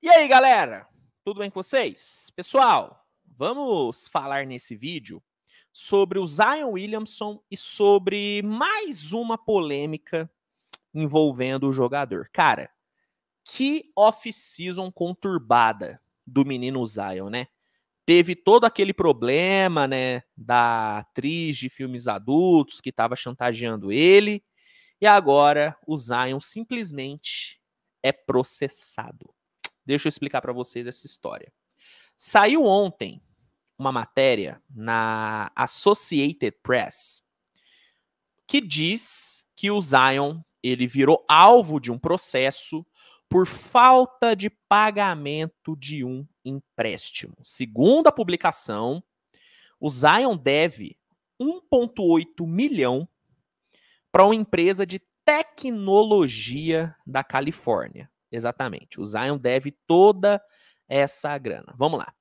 E aí, galera? Tudo bem com vocês? Pessoal, vamos falar nesse vídeo sobre o Zion Williamson e sobre mais uma polêmica envolvendo o jogador. Cara, que off-season conturbada do menino Zion, né? Teve todo aquele problema, né, da atriz de filmes adultos que estava chantageando ele, e agora o Zion simplesmente é processado. Deixa eu explicar para vocês essa história. Saiu ontem uma matéria na Associated Press que diz que o Zion ele virou alvo de um processo por falta de pagamento de um empréstimo. Segundo a publicação, o Zion deve 1,8 milhão para uma empresa de tecnologia da Califórnia. Exatamente. O Zion deve toda essa grana. Vamos lá.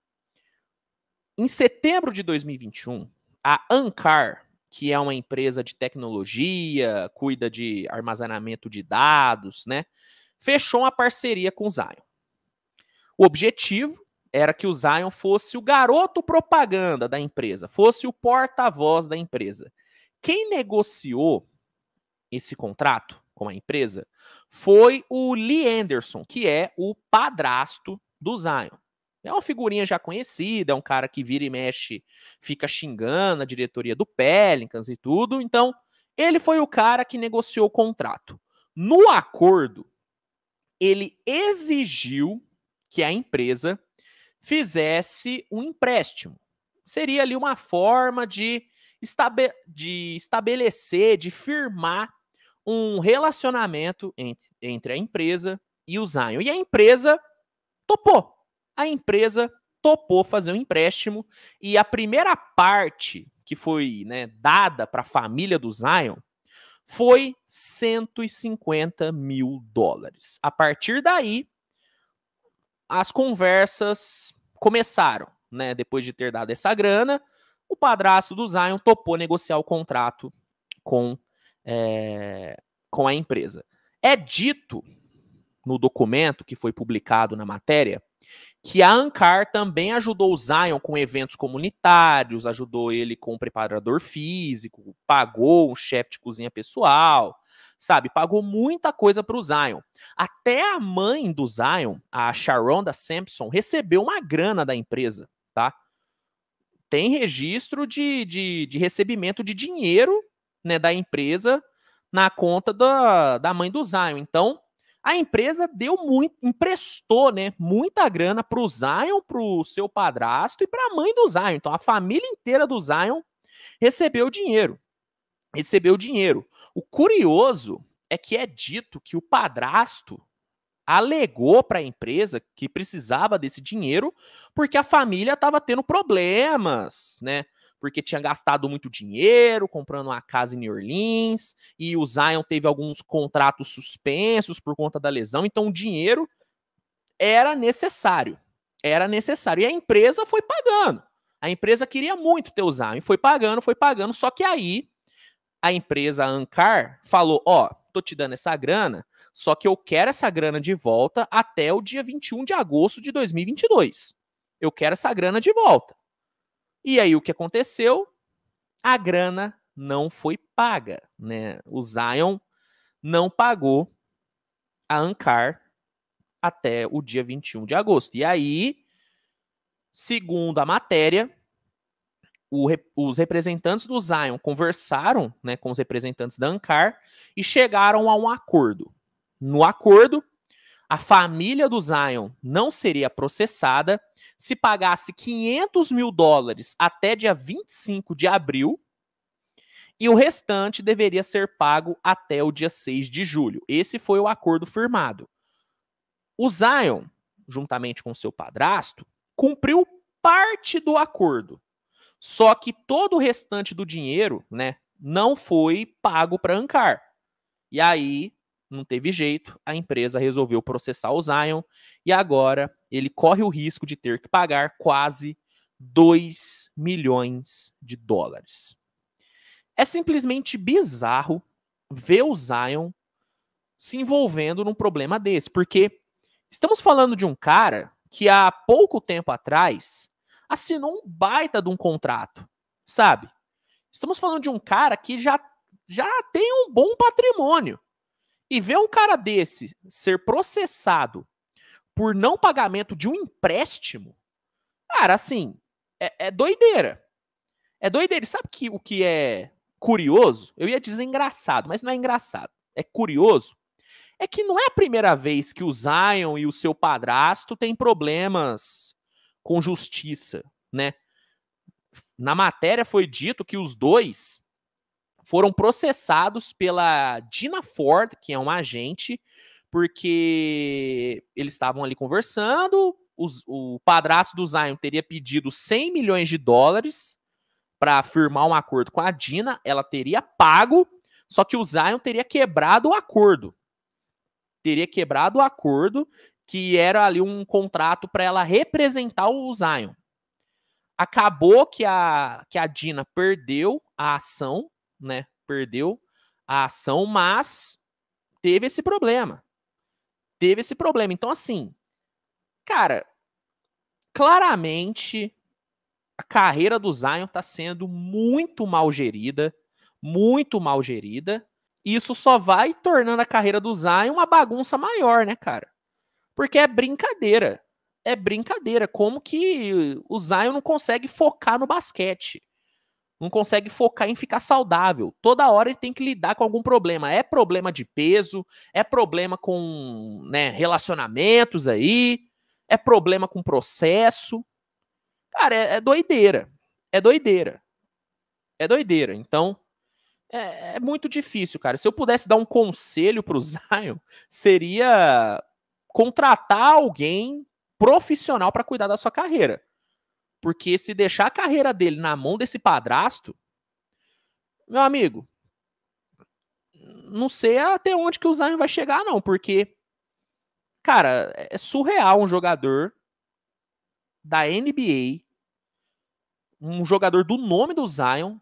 Em setembro de 2021, a Ancar, que é uma empresa de tecnologia, cuida de armazenamento de dados, né? Fechou uma parceria com o Zion. O objetivo era que o Zion fosse o garoto propaganda da empresa, fosse o porta-voz da empresa. Quem negociou esse contrato com a empresa, foi o Lee Anderson, que é o padrasto do Zion. É uma figurinha já conhecida, é um cara que vira e mexe, fica xingando a diretoria do Pelicans e tudo. Então, ele foi o cara que negociou o contrato. No acordo, ele exigiu que a empresa fizesse um empréstimo. Seria ali uma forma de, estabe de estabelecer, de firmar um relacionamento entre, entre a empresa e o Zion. E a empresa topou. A empresa topou fazer um empréstimo e a primeira parte que foi né, dada para a família do Zion foi 150 mil dólares. A partir daí, as conversas começaram, né? Depois de ter dado essa grana, o padrasto do Zion topou negociar o contrato com é, com a empresa. É dito no documento que foi publicado na matéria que a Ancar também ajudou o Zion com eventos comunitários, ajudou ele com um preparador físico, pagou um chefe de cozinha pessoal, sabe? Pagou muita coisa para o Zion. Até a mãe do Zion, a Sharonda Sampson, recebeu uma grana da empresa, tá? Tem registro de, de, de recebimento de dinheiro né, da empresa na conta da, da mãe do Zion. Então, a empresa deu muito, emprestou, né, muita grana para o Zion, para o seu padrasto e para a mãe do Zion. Então, a família inteira do Zion recebeu dinheiro. Recebeu dinheiro. O curioso é que é dito que o padrasto alegou para a empresa que precisava desse dinheiro porque a família estava tendo problemas, né? porque tinha gastado muito dinheiro comprando uma casa em New Orleans e o Zion teve alguns contratos suspensos por conta da lesão, então o dinheiro era necessário. Era necessário. E a empresa foi pagando. A empresa queria muito ter o Zion, foi pagando, foi pagando, só que aí a empresa Ancar falou: "Ó, tô te dando essa grana, só que eu quero essa grana de volta até o dia 21 de agosto de 2022. Eu quero essa grana de volta. E aí o que aconteceu? A grana não foi paga, né? O Zion não pagou a Ancar até o dia 21 de agosto. E aí, segundo a matéria, o, os representantes do Zion conversaram né, com os representantes da Ancar e chegaram a um acordo. No acordo, a família do Zion não seria processada se pagasse 500 mil dólares até dia 25 de abril e o restante deveria ser pago até o dia 6 de julho. Esse foi o acordo firmado. O Zion, juntamente com seu padrasto, cumpriu parte do acordo. Só que todo o restante do dinheiro, né, não foi pago para Ancar. E aí não teve jeito, a empresa resolveu processar o Zion e agora ele corre o risco de ter que pagar quase 2 milhões de dólares. É simplesmente bizarro ver o Zion se envolvendo num problema desse, porque estamos falando de um cara que há pouco tempo atrás assinou um baita de um contrato, sabe? Estamos falando de um cara que já, já tem um bom patrimônio. E ver um cara desse ser processado por não pagamento de um empréstimo, cara, assim, é, é doideira. É doideira. E sabe que, o que é curioso? Eu ia dizer engraçado, mas não é engraçado. É curioso. É que não é a primeira vez que o Zion e o seu padrasto têm problemas com justiça, né? Na matéria foi dito que os dois foram processados pela Dina Ford, que é uma agente, porque eles estavam ali conversando, os, o padrasto do Zion teria pedido 100 milhões de dólares para firmar um acordo com a Dina, ela teria pago, só que o Zion teria quebrado o acordo. Teria quebrado o acordo, que era ali um contrato para ela representar o Zion. Acabou que a, que a Dina perdeu a ação né? Perdeu a ação, mas teve esse problema. Teve esse problema. Então, assim, cara, claramente a carreira do Zion tá sendo muito mal gerida, muito mal gerida. e Isso só vai tornando a carreira do Zion uma bagunça maior, né, cara? Porque é brincadeira. É brincadeira. Como que o Zion não consegue focar no basquete? não consegue focar em ficar saudável. Toda hora ele tem que lidar com algum problema. É problema de peso, é problema com né, relacionamentos aí, é problema com processo. Cara, é, é doideira. É doideira. É doideira. Então, é, é, muito difícil, cara. Se eu pudesse dar um conselho pro Zion, seria contratar alguém profissional para cuidar da sua carreira. Porque se deixar a carreira dele na mão desse padrasto, meu amigo, não sei até onde que o Zion vai chegar, não, porque, cara, é surreal um jogador da NBA, um jogador do nome do Zion,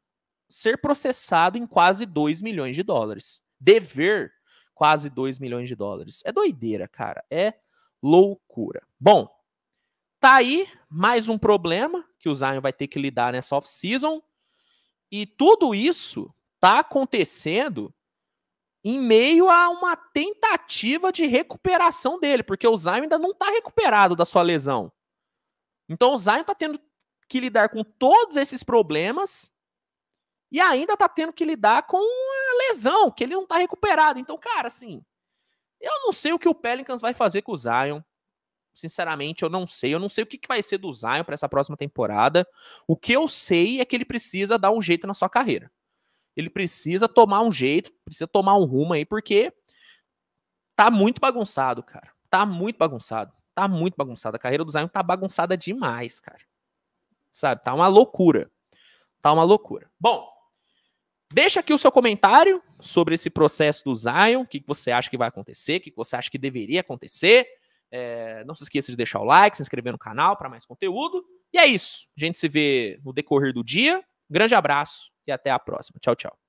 ser processado em quase 2 milhões de dólares. Dever quase 2 milhões de dólares. É doideira, cara. É loucura. Bom, Tá aí mais um problema que o Zion vai ter que lidar nessa off-season. E tudo isso tá acontecendo em meio a uma tentativa de recuperação dele, porque o Zion ainda não tá recuperado da sua lesão. Então o Zion tá tendo que lidar com todos esses problemas e ainda tá tendo que lidar com a lesão, que ele não tá recuperado. Então, cara, assim, eu não sei o que o Pelicans vai fazer com o Zion sinceramente, eu não sei. Eu não sei o que, que vai ser do Zion para essa próxima temporada. O que eu sei é que ele precisa dar um jeito na sua carreira. Ele precisa tomar um jeito, precisa tomar um rumo aí, porque tá muito bagunçado, cara. Tá muito bagunçado. Tá muito bagunçado. A carreira do Zion tá bagunçada demais, cara. Sabe? Tá uma loucura. Tá uma loucura. Bom, Deixa aqui o seu comentário sobre esse processo do Zion, o que você acha que vai acontecer, o que você acha que deveria acontecer. É, não se esqueça de deixar o like, se inscrever no canal para mais conteúdo. E é isso. A gente se vê no decorrer do dia. grande abraço e até a próxima. Tchau, tchau.